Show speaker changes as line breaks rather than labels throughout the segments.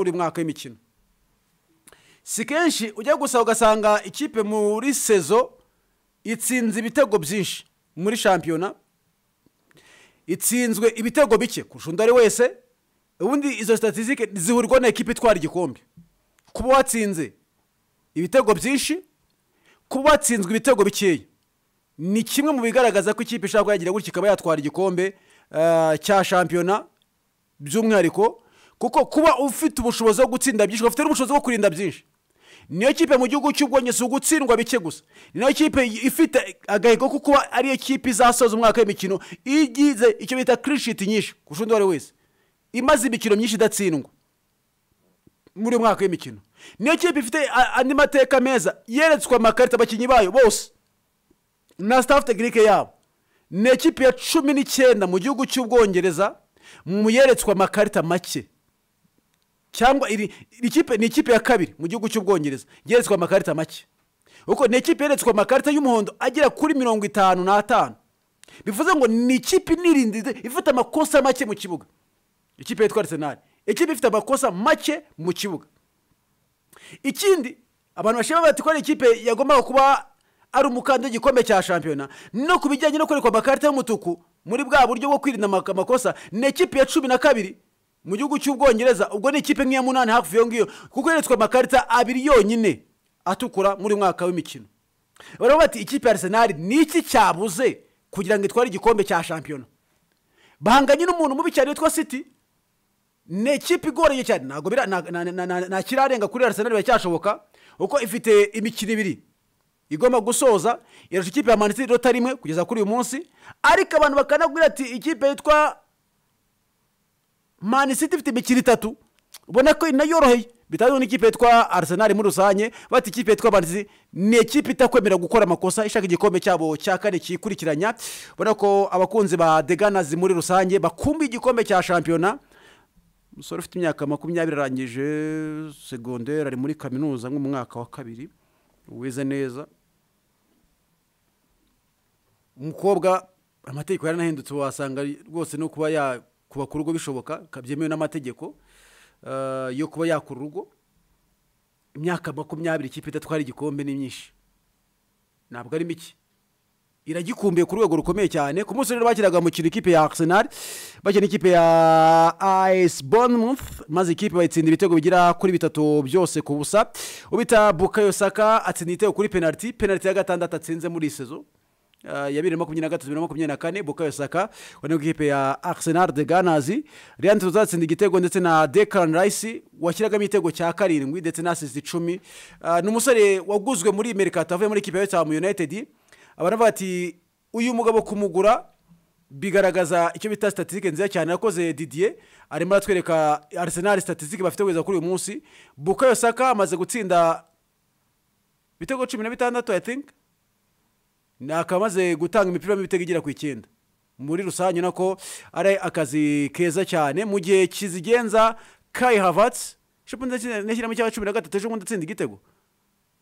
muri mwaka w'imikino si kenshi ujya gusa ugasanga ikipe muri sezo itsinze ibitego byinshi muri shampiyona itsinzwe ibitego bike kurusha undi ari wese ubundi izo sitatizike zihurwa na ekipa itwara igikombe kuba watsinze ibitego byinshi kuba watsinzwe ibitego bikeya ni kimwe mu bigaragaza ko ikipe ishobora kuba yagira gutya ikaba yatwara igikombe eh, cya shampiyona by'umwihariko kuko kuba ufite ubushobozi bwo gutsinda byinshi ufite n'ubushobozi bwo kurinda byinshi. niyo kipe mu gihugu cy'ubwongereza ugutsindwa bike gusa niyo kipe ifite agahigo ko kuba ariyo kipe izasoza umwaka w'imikino igize icyo bita kirishiti nyinshi kurusha undi uwo ari we wese imaze imikino myinshi idatsindwa muri uyu mwaka w'imikino niyo kipe ifite andi mateka meza yeretswe amakarita abakinnyi bayo bose na sitafu tekinike yabo ni ekipi ya cumi n'icyenda mu gihugu cy'ubwongereza mu yeretswe amakarita make cyangwa iri ni ikipe ya kabiri mu gihugu cy'ubwongereza yeretswe amakarita make Uko ni ikipe yeretswe amakarita y'umuhondo agera kuri mirongo itanu n'atanu bivuze ngo ni ikipe inirindize ifite amakosa make mu kibuga ikipe yitwa arisenali ikipe ifite amakosa make mu kibuga ikindi abantu bashima bati ko ari ikipe yagombaga kuba ari umukandida w'igikombe cya shampiyona no ku bijyanye no kwerekwa amakarita y'umutuku muri bwa buryo bwo kwirinda amakosa ni ikipe ya cumi na kabiri mu gihugu cy'ubwongereza ubwo ni ikipe nk'iya munani hafi iyo ngiyo kuko yeretswe amakarita abiri yonyine atukura muri mwaka w'imikino baravuga bati ikipe ya arsenal ni iki cyabuze kugira ngo itware igikombe cya shampiyona bahanganye n'umuntu mubi cyane witwa city ni ikipe igoranye cyane ntabwo nta kirarenga kuri arsenal biracyashoboka kuko ifite imikino ibiri igomba gusoza irasha ikipe ya manisitiri rimwe kugeza kuri uyu munsi ariko abantu bakanabwira ati ikipe yitwa mani siti ifite imikino itatu ubona ko inayoroheye bitewe n'ikipe yitwa arisenali muri rusange bati ikipe yitwa banzi ni ekipe itakwemera gukora amakosa ishaka igikombe cyabo cya kane kikurikiranya ubona ko abakunzi ba deganazi muri rusange bakumbuye igikombe cya shampiyona umusore ufite imyaka makumyabiri arangije segonderi ari muri kaminuza nko mu wa kabiri wize neza umukobwa amategeko yaranahindutse wasanga rwose no kuba ya kuba ku rugo bishoboka byemewe n'amategeko eh, yo kuba yakura urugo imyaka makumyabiri ikipe idatwara igikombe ni myinshi ntabwo ari mike iragikumbuye ku rwego rukomeye cyane ku munsi rero bakiraga umukino ikipe ya Arsenal bakina ikipe ya ice Bournemouth maze ikipe bayitsinda ibitego bigira kuri bitatu byose ku busa ubita Bukayo Saka atsinda igitego kuri penalty penalty ya gatandatu atsinze muri sezo Eh, ya bibiri na makumyabiri na gatatu bibiri na makumyabiri na kane bukayo saka ubona ko ikipe ya arsenal de ganazi riyanti uzatsinda igitego ndetse na dekarani rayisi washyiragamo igitego cya karindwi ndetse n'asisi icumi eh, ni umusore waguzwe muri Amerika avuye muri ikipe ya wetamu yunayitedi abana ati uyu mugabo kumugura bigaragaza icyo bita statisitike nziza cyane yakoze didiye arimo aratwereka arsenal statisitike bafite kugeza kuri uyu munsi bukayo saka amaze gutsinda ibitego cumi na bitandatu i think akamaze gutanga imipira y'ibitego igera ku icyenda muri rusange nako ari akazi keza cyane mu gihe kizigenza kayi havatsi nshyiramo icyapa cumi na gatatu ejo bundi atsinda igitego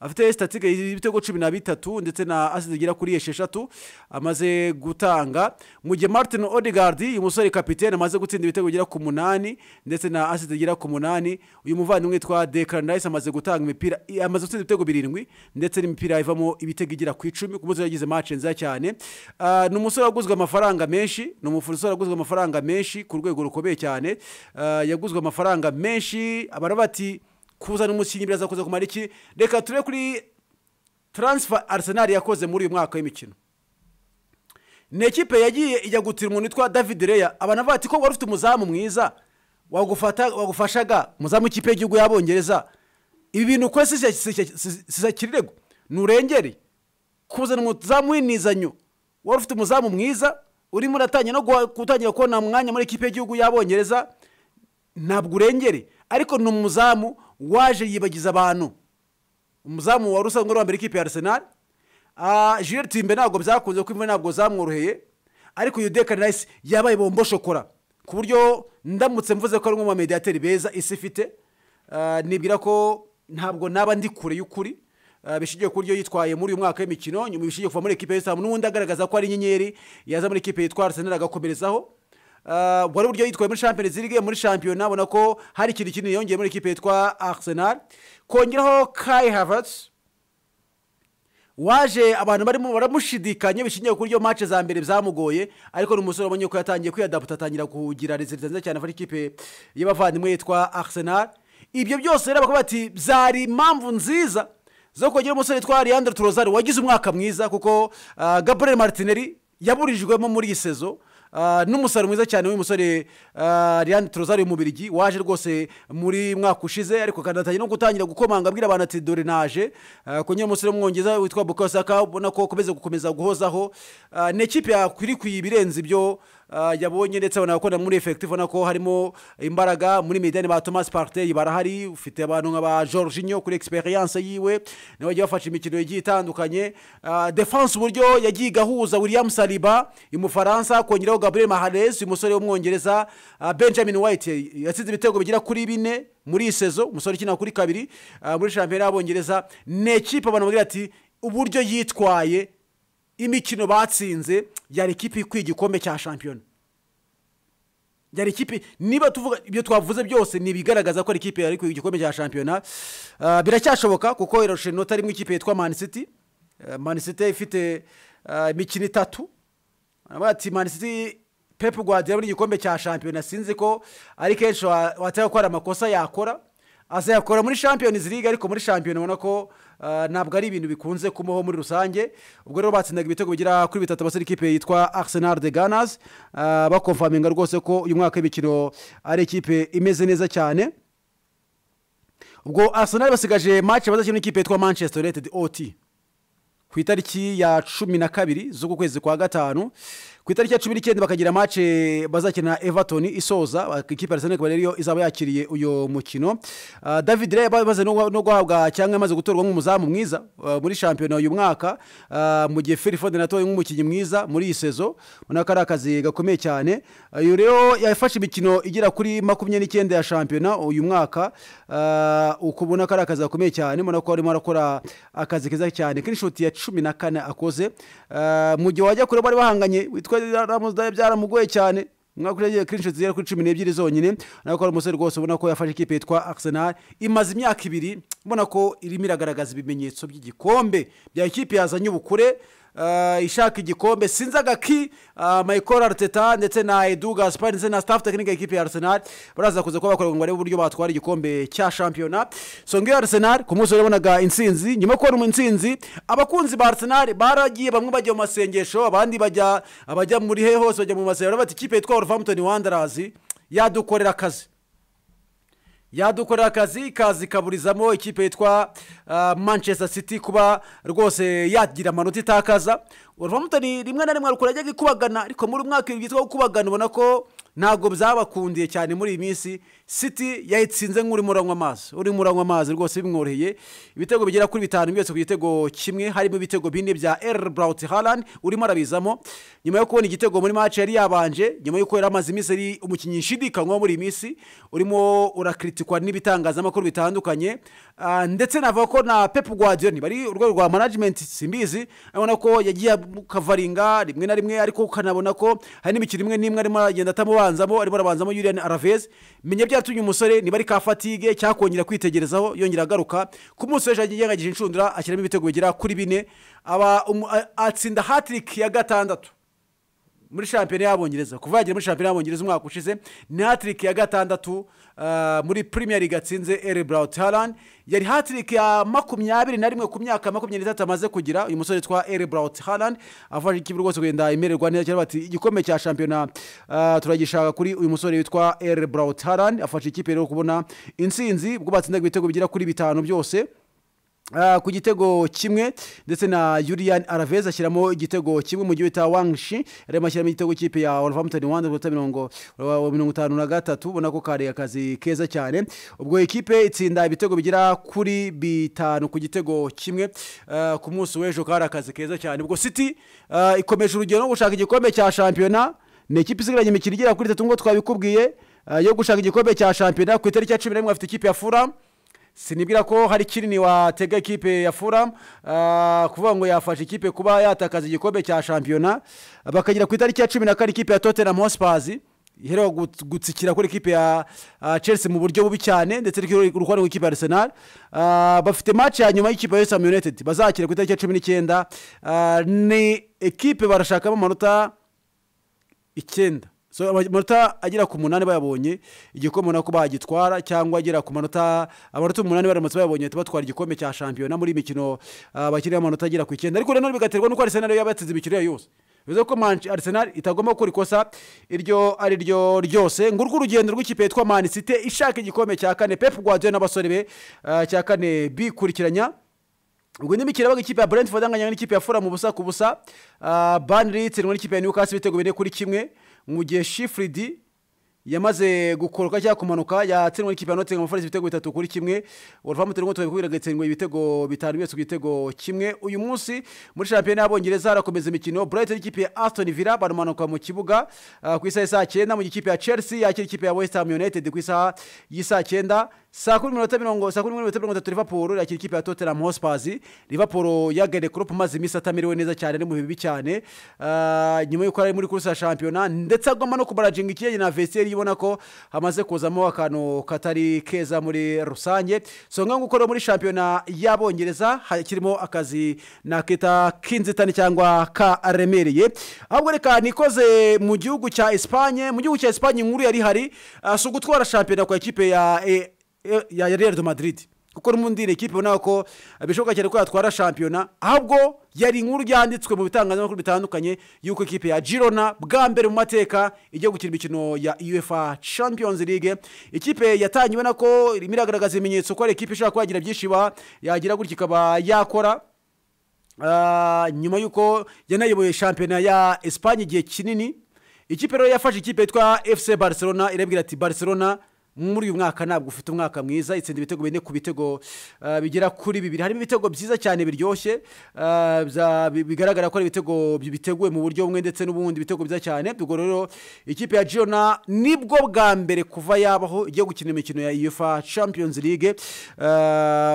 afite sitati y'ibitego cumi na bitatu ndetse na asize zigera kuri esheshatu amaze gutanga mu gihe martin odegaard uyu musore kapitene amaze gutsinda ibitego bigera ku munani ndetse na asize zigera ku munani uyu muvandimwe witwa dekarandayisi amaze gutanga imipira amaze gutsinda ibitego birindwi ndetse n'imipira ivamo ibitego igera ku icumi ku munsi yagize mace nziza cyane ah, ni umusore waguzwe amafaranga menshi ni umusore waguzwe amafaranga menshi ku rwego rukomeye cyane ah, yaguzwe amafaranga menshi barabati kuzana umukinnyi birazakoze kumara iki reka turebe kuri taransifa arisenali yakoze muri uyu mwaka w'imikino ni ekipe yagiye ijya gutira umuntu witwa david reya abantu bavuga ati ko wari ufite umuzamu mwiza wagufashaga muzamu ikipe y'igihugu y'abongereza ibi bintu ko sisakirirego nturengere kuzana umuzamu w'inizanyo wari ufite umuzamu mwiza urimo uratangira no gutangira kubona umwanya muri ikipe y'igihugu y'abongereza ntabwo urengere ariko ni umuzamu waje yibagiza abantu umuzamu wari usanzwe wambere ikipe ya arisenali ah, jire timbe ntabwo byakunze kuko imvura ntabwo zamworoheye ariko iyo dekarayisi yabaye bombo shokora ku buryo ndamutse mvuze ko ari umwe mu bamediyateri beza isi ifite ah, nibwira ko ntabwo naba ndi kure y'ukuri ah, bishingiye ku buryo yitwaye muri uyu mwaka w'imikino nyuma bishingiye kuva muri ekipe y'isitamu n'ubundi agaragaza ko ari inyenyeri yaza muri ekipe yitwa arisenali agakomerezaho Eh, wari uburyo yitwaye muri champions league muri shampiyona abona ko hari ikintu kinini yongeye muri ikipe yitwa arsenal kongeraho kai havertz waje abantu barimo baramushidikanya bishingiye kuri iyo match za mbere zamugoye ariko ni umusore wabonye ko yatangiye kwiyadaputa atangira kugira resulta nziza cyane afata ikipe y'abavandimwe yitwa arsenal ibyo byose rero bakaba bati byari impamvu nziza zo kongera umusore witwa Leandro Trossard wagize umwaka mwiza kuko eh, gabriel martinelli yaburijwemo muri iyi sezo Ah, n'umusaruro mwiza cyane w’umusore musore ah, Liane turozari umubirigi waje rwose muri mwaka ushize ariko akanatangira no gutangira gukomanga abwira abantu ati dore naje ah, ku nyine w'umwongereza witwa bukosaka ubona ko ukomeza gukomeza guhozaho ni ikipe yakwiriye ibirenze ibyo Ah, yabonye ndetse abona muri efekitifu ubona ko harimo imbaraga muri midiyani ba Thomas pariteyi barahari ufite abantu nka ba Jorginho kuri egisperiyanse yiwe nawe yagiye bafasha imikino igiye itandukanye ah, defanse uburyo yagiye igahuza william saliba umufaransa kongeraho gabriel maharez umusore w'umwongereza ah, benjamin white yatsinze ibitego bigera kuri bine muri sezo umusore ukina kuri kabiri muri shampiyona y'abongereza ni ekipa abantu bagira ati uburyo yitwaye imikino batsinze yari ikipe ikwiye igikombe cya shampiyona yari ikipe niba tuvuga ibyo twavuze byose ni ibigaragaza ko ari ikipe yari ikwiye igikombe cya shampiyona ah, biracyashoboka kuko irushanwa itarimo ikipe yitwa manisiti ah, manisiti ifite ah, imikino itatu bati manisiti pepu guardiola n'igikombe cya shampiyona sinzi ko ari kenshi watera gukora amakosa yakora azayakora muri champions league ariko muri champions ubona ko ah, ntabwo ari ibintu bikunze kumuho muri rusange ubwo rero batsindaga ibitego bigera kuri bitatu basore ikipe yitwa arsenal de ganas ah, bakomfaminga rwose ko uyu mwaka w'imikino ari ikipe imeze neza cyane ubwo arsenal basigaje match bazakina n'ikipe yitwa manchester united ot ku itariki ya cumi na kabiri z'uku kwezi kwa gatanu ku itariki ya cumi n'icyenda bakagira mace bazakina everton isoza ikipe ya arsenal rero izaba yakiriye uyu mukino ah, david rero yamaze no guhabwa cyangwa yamaze gutorwa nk'umuzamu mwiza ah, muri shampiyona uyu mwaka ah, mu gihe feri natoye nk'umukinnyi mwiza muri iyi sezo ubona ko ari akazi gakomeye cyane uyu rero yafashe imikino igera kuri makumyabiri n'icyenda ya shampiyona uyu mwaka ukubona ko ari akazi gakomeye cyane ubona ko arimo arakora akazi keza cyane kuri shoti ya cumi na kane akoze mu gihe wajya kureba bari bahanganye witwa aramuzi byaramugoye cyane umwaka urengeje kirinshi zigera kuri cumi n'ebyiri zonyine ariko ari umusore rwose ubona ko yafashe ikipe yitwa Arsenal imaze imyaka ibiri ubona ko irimo iragaragaza ibimenyetso by'igikombe bya ikipe yazanye ubukure Eh, ishaka igikombe sinzi agaki eh, mayikoro aruteta ndetse na Eduga gaspari ndetse na staff tekinike y'ikipe ya arisenali baraza kuza kuba bakora ngo barebe uburyo batwara igikombe cya shampiyona so ngiyo arisenali ku munsi wabonaga insinzi nyuma kubona insinzi abakunzi ba arisenali baragiye bamwe bajya mu masengesho abandi bajya abajya muri he hose bajya mu masengesho bati ikipe yitwa orufamutoni wandarazi yadukorera akazi yadukorera akazi kazi kaburizamo ikipe yitwa uh, manchester city kuba rwose yagira amanota itakaza uruvamutoni rimwe na rimwe rukora ajya gukubagana ariko muri mwaka ibintu byitwa gukubagana ubona ko ntabwo byabakundiye cyane muri iyi minsi siti yayitsinze nk'urimo uranywa amazi urimo uranywa amazi rwose bimworoheye ibitego bigera kuri bitanu byose ku gitego kimwe harimo ibitego bine bya eri burawuti harani urimo arabizamo nyuma yo kubona igitego muri maci yari yabanje nyuma y'uko yari amaze iminsi ari umukinnyi nshidikanywa muri iyi minsi urimo urakritikwa n'ibitangazamakuru bitandukanye Ah, ndetse navuga ko na pepu guardiyoni bari urwego rwa manajimenti simbizi urabona ko yagiye kavaringa rimwe na rimwe ariko ukanabona ko hari n'imikino imwe n'imwe arimo aragenda atamubanzamo arimo arabanzamo yuriyani aravezi menya byatumye umusore niba ari ka fatige cyakongera kwitegerezaho yongera agaruka ku munsi w'ejo yagerageje inshundura ashyiramo ibitego bigera kuri bine aba um, atsinda hatiriki ya gatandatu muri shampiyona y'abongereza kuva yagera muri shampiyona y'abongereza umwaka ushize ni hatiriki ya gatandatu uh, muri premier league atsinze eri yari hatiriki ya makumyabiri na rimwe ku myaka makumyabiri n'itatu amaze kugira uyu musore witwa eri burawutarani afashe ikipe rwose kugenda imererwa neza cyangwa bati igikombe cya shampiyona uh, turagishaka kuri uyu musore witwa eri burawutarani afashe ikipe rero kubona insinzi ubwo batsindaga ibitego bigera kuri bitanu byose Ah, ku gitego kimwe ndetse na yuriyani Araveza ashyiramo igitego kimwe mu gihe bita wangshi arimo ashyiramo igitego cy'ipe ya oravamutani wani kuri mirongo mirongo itanu na gatatu ubona ko kari akazi keza cyane ubwo ikipe itsinda ibitego bigera kuri bitanu ku gitego kimwe ah, ku munsi w'ejo kari akazi keza cyane ubwo siti ah, ikomeje urugero no gushaka igikombe cya shampiyona ni ikipe isigaranye imikino igera kuri itatu nk'uko twabikubwiye yo gushaka igikombe cya shampiyona ku itariki ya cumi n'imwe afite ikipe ya furamu sinibwira ko hari kinini watega ekipe ya furamu ah, kuvuga ngo yafashe ikipe kuba yatakaza igikombe cya shampiyona bakagera ku itariki ya cumi na kane ikipe ya tottenham hosipazi iherewe gutsikira kuri ekipe ya ah, chelsea mu buryo bubi cyane ndetse uruhare rw'ikipe ya arsenal ah, bafite match ya nyuma y'ikipe ya wesam united bazakira ku itariki ya cumi n'icyenda ni ekipe barashakamo amanota icyenda amanota agera ku munani bayabonye igikombe nako bagitwara cyangwa agera ku manota amanota umunani baramutse bayabonye bahita batwara igikombe cya shampiyona muri iyi mikino ah, bakiriho amanota agera ku icyenda ariko nanone bigaterwa nuko arisenali yaba yatsinze imikino yose bivuze ko arisenali itagomba gukora ikosa iryo ari ryo ryose ngurwo urugendo rw'ikipe yitwa manisite ishaka igikombe cya kane pepu guhadiyo n'abasore be ah, cya kane bikurikiranya ubwo ni imikino yabaga ikipe ya brentford anganya n'ikipe ya fura mu busa ku busa ah, bani itsindwa n'ikipe ya newcastle ibitego bine kuri kimwe mu gihe shifuridi yamaze gukoroka cyangwa kumanuka yatsinwe n'ikipe ya nottingham forest ibitego bitatu kuri kimwe wolverhampton ngo tubaye kubwira gatsindwa ibitego bitanu byose ku gitego kimwe uyu munsi muri shampiyona y'abongereza harakomeza imikino brighton n'ikipe ya aston villa baramanuka mu kibuga ah, ku isaha y'isaa cyenda mu gihe ikipe ya chelsea yakira ikipe ya west ham united ku isaha y'isaa cyenda saa kumi n'iminota mirongo saa kumi n'iminota mirongo itatu livapuro yakira ikipe ya tottenham hotspurs livapuro ya gerekurop umaze iminsi atamiriwe neza cyane ni mu bibi cyane ah, nyuma y'uko ari muri kursi ya shampiyona ndetse agomba no kubarajinga ikirenge na vesiyeri ubona ko hamaze kuzamo akantu katari keza muri rusange songa gukora muri shampiyona y'abongereza kirimo akazi nakita k'inzitane cyangwa karemereye ahubwo reka nikoze mu gihugu cya esipanye mu gihugu cya esipanye inkuru yari hari ah, si ugutwara shampiyona kwa ikipe ya e E, ya real madrid kuko n'ubundi ekipe ubona ko bishoboka cyane ko yatwara shampiyona ahubwo yari inkuru yanditswe mu bitangazamakuru bitandukanye y'uko ekipe ya girona bwa mbere mu mateka ijya gukina imikino ya uefa champions league ikipe yatanye ubona ko irimo iragaragaza ibimenyetso ko ari ekipe ishobora kuba yagira byinshi yagira gutya ikaba yakora ah, nyuma y'uko yanayoboye shampiyona ya esipanye igihe kinini ikipe rero yafashe ikipe yitwa fc barcelona irabwira ati barcelona muri uyu mwaka ntabwo ufite umwaka mwiza itsinda ibitego bine ku bitego uh, bigera kuri bibiri harimo ibitego byiza cyane biryoshye uh, bigaragara ko ari ibitego biteguwe mu buryo bumwe ndetse n'ubundi ibitego byiza cyane ubwo rero ikipe ya jiyona nibwo bwa mbere kuva yabaho igiye gukina imikino ya uefa champions league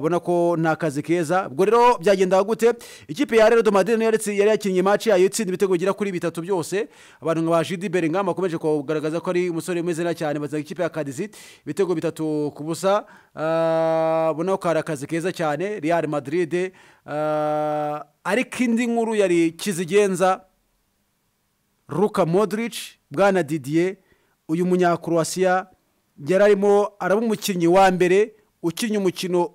ubona uh, ko nta akazi keza ubwo rero byagendaga gute ikipe ya rero domadine yari yakinnye maci yayo itsinda ibitego bigera kuri bitatu byose abantu nka ba jidi beringam bakomeje kugaragaza ko ari umusore umeze neza cyane bazana ikipe ya kadiziti ibitego bitatu ku busa ah, ubona ko hari akazi keza cyane real madrid ah, ariko indi nkuru yari kizigenza ruka modric bwana didier uyu munyakroasiya yari arimo araba umukinnyi wa mbere ukinnye umukino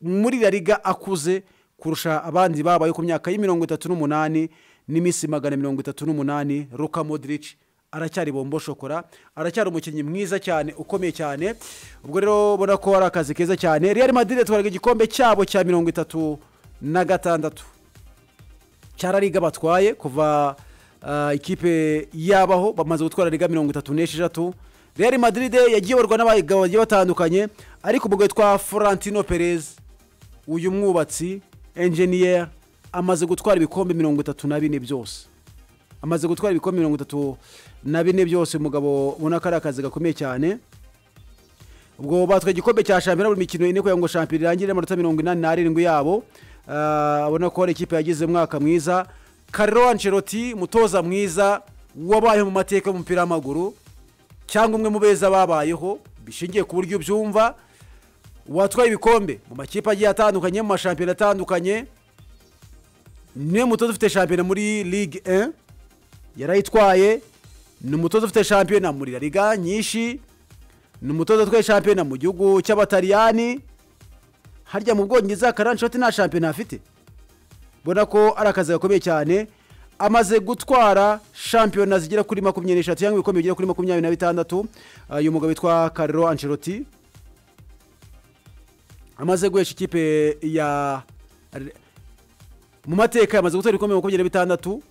muri la liga akuze kurusha abandi babaye ku myaka y'imirongo itatu n'umunani n'iminsi magana mirongo itatu n'umunani ruka modric aracyari bombo shokora aracyari umukinnyi mwiza cyane ukomeye cyane ubwo rero ubona ko ari akazi keza cyane real madrid twaraga igikombe cyabo cya mirongo itatu na gatandatu cyarariga batwaye kuva uh, ikipe yabaho bamaze gutwara riga mirongo itatu n'esheshatu real madrid yagiye yorwa n'abagabo bagiye batandukanye ariko umugore twa Florentino perez uyu mwubatsi enjeniyeri amaze gutwara ibikombe mirongo itatu na bine byose amaze gutwara ibikombe mirongo itatu na bine byose umugabo ubona ko ari akazi gakomeye cyane ubwo batwaye igikombe cya shampiyona buri mikino ine kugira ngo shampiyona irangire amanota mirongo inani n'arindwi yabo abona ah, ko ari ikipe yagize umwaka mwiza karero anceroti mutoza mwiza wabaye mu mateka y'umupira w'amaguru cyangwa umwe mu beza babayeho bishingiye ku buryo ubyumva watwaye ibikombe mu makipe agiye atandukanye mu mashampiyona atandukanye niwe mutoza ufite shampiyona muri ligue 1 yarayitwaye ni umutoza ufite shampiyona muri riga nyinshi ni umutoza utwaye shampiyona mu gihugu cy'abatariyani harya mu bwongereza karanshoti nta shampiyona afite ubona ko ari akazi gakomeye cyane amaze gutwara shampiyona zigera kuri makumyabiri n'eshatu cyangwa ibikombe bigera kuri makumyabiri na bitandatu eh, uyu mugabo witwa kariro anceloti amaze guhesha ikipe ya mu mateka yamaze gutera ibikombe makumyabiri na bitandatu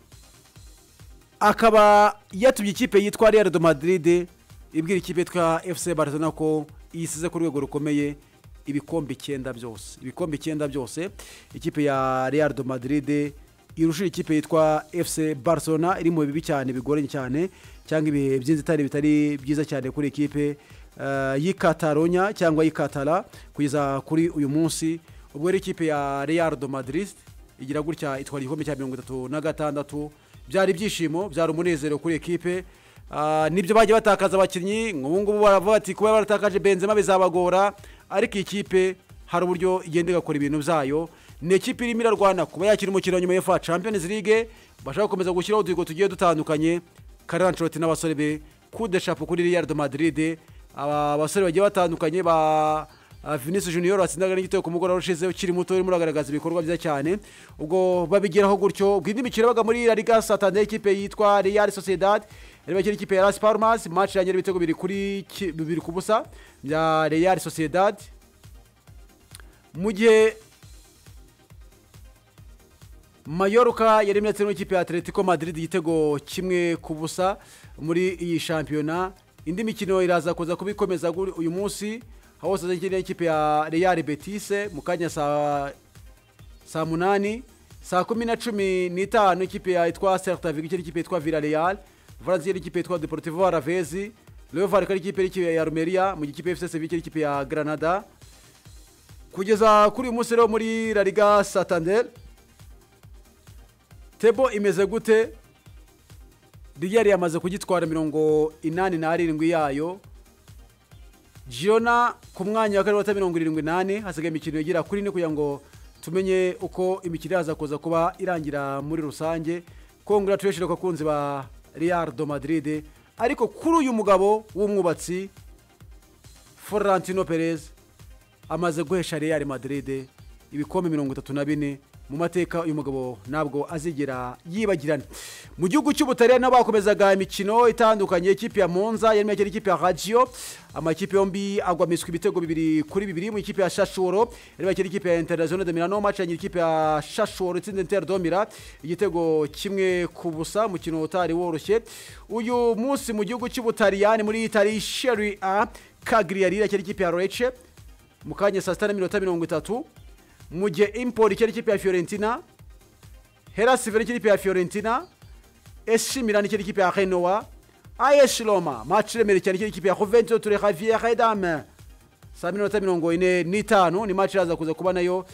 akaba yatumye ikipe yitwa real do madrid ibwira ikipe yitwa efuse barazana ko yisize ku rwego rukomeye ibikombe icyenda byose ibikombe icyenda byose ikipe ya real do madrid irushije ikipe yitwa efuse barcelona iri mu bibi cyane bigoranye cyane cyangwa ibihe by'inzitane bitari byiza cyane kuri ikipe eh, y'ikataronya cyangwa y'ikatara kugeza kuri uyu munsi ubwo rero ikipe ya real do madrid igira gutya itwara igikombe cya mirongo itatu na gatandatu byari ibyishimo byari umunezero kuri ekipe ah, nibyo bajya batakaza abakinnyi ubu ngubu baravuga ati kuba baratakaje benzema bizabagora ariko iyi kipe hari uburyo igenda igakora ibintu byayo ni ikipe irimo irarwana kuba yakira umukino nyuma y'efa champions league bashaka gukomeza gushyiraho uduhigo tugiye dutandukanye karera nshoroti n'abasore be kudeshapu kuri real de madrid ah, abasore bagiye batandukanye ba Ah, vinicius junior watsindaga n'igitego ku mugoroba ushize ukiri muto urimo uragaragaza ibikorwa byiza cyane ubwo babigeraho gutyo ubwo indi mikino yabaga muri rariga satani y'ikipe yitwa real sociedad bakina ikipe ya rasi parumazi maci yanyura ibitego bibiri kuri bibiri ku busa bya real sociedad mu gihe mayoruka yari imyatsi n'ikipe ya atletico madrid igitego kimwe ku busa muri iyi shampiyona indi mikino iraza kuza kubikomeza uyu munsi aho hose niyo ekipe ya Real betise mu kanya saa munani saa kumi na cumi n'itanu ikipe yitwa Celta ikindi ikipe yitwa Villarreal Valencia n'ikipe yitwa Deportivo Alaves Leovar ikaba ari ikipe ya Rumeria mu gihe ikipe FC Sevilla ya Granada kugeza kuri uyu munsi rero muri La Liga tebo imeze gute Real yamaze kugitwara mirongo inani na arindwi yayo jiyona ku mwanya wa kane wa mirongo irindwi n'ane hasigaye imikino igera kuri ine kugira ngo tumenye uko imikino iraza kuza kuba irangira muri rusange kongera tuyeshire ku bakunzi ba do Madrid ariko kuri uyu mugabo w'umwubatsi florentino perez amaze guhesha real Madrid ibikombe mirongo itatu na bine mu mateka uyu mugabo ntabwo azigera yibagirana mu gihugu cy'ubutaliyani nabo bakomezaga imikino itandukanye ikipe ya monza yari yakira ikipe ya rajiyo amakipe yombi agwamiswa ibitego bibiri kuri bibiri mu ikipe ya shashoro yari yakira ikipe ya interinasiyoneri de milano macanyi ikipe ya shashoro itsinze interinasiyoneri igitego kimwe ku busa umukino utari woroshye uyu munsi mu gihugu cy'ubutaliyani muri itari sheri a kagiri yari yakira ikipe ya roce mu kanya saa sita na mirongo itatu mu gihe impori cyari ikipe ya fiorentina hera siveri cyari ikipe ya fiorentina esi milan ikera ikipe ya renoa as roma maci iremere cyane ikera ikipe ya juventus ture javier edame saa mirongo itatu mirongo ine n'itanu ni maci iraza kuza kuba nayo